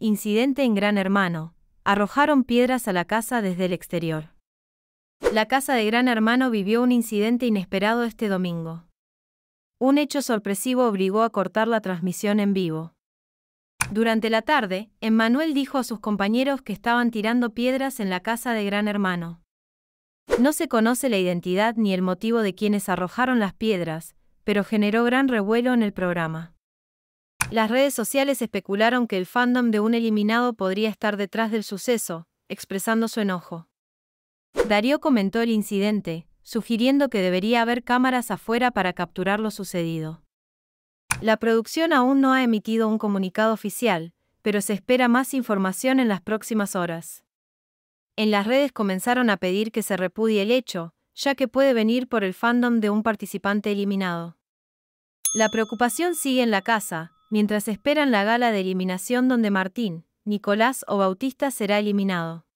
Incidente en Gran Hermano. Arrojaron piedras a la casa desde el exterior. La casa de Gran Hermano vivió un incidente inesperado este domingo. Un hecho sorpresivo obligó a cortar la transmisión en vivo. Durante la tarde, Emmanuel dijo a sus compañeros que estaban tirando piedras en la casa de Gran Hermano. No se conoce la identidad ni el motivo de quienes arrojaron las piedras, pero generó gran revuelo en el programa. Las redes sociales especularon que el fandom de un eliminado podría estar detrás del suceso, expresando su enojo. Darío comentó el incidente, sugiriendo que debería haber cámaras afuera para capturar lo sucedido. La producción aún no ha emitido un comunicado oficial, pero se espera más información en las próximas horas. En las redes comenzaron a pedir que se repudie el hecho, ya que puede venir por el fandom de un participante eliminado. La preocupación sigue en la casa, mientras esperan la gala de eliminación donde Martín, Nicolás o Bautista será eliminado.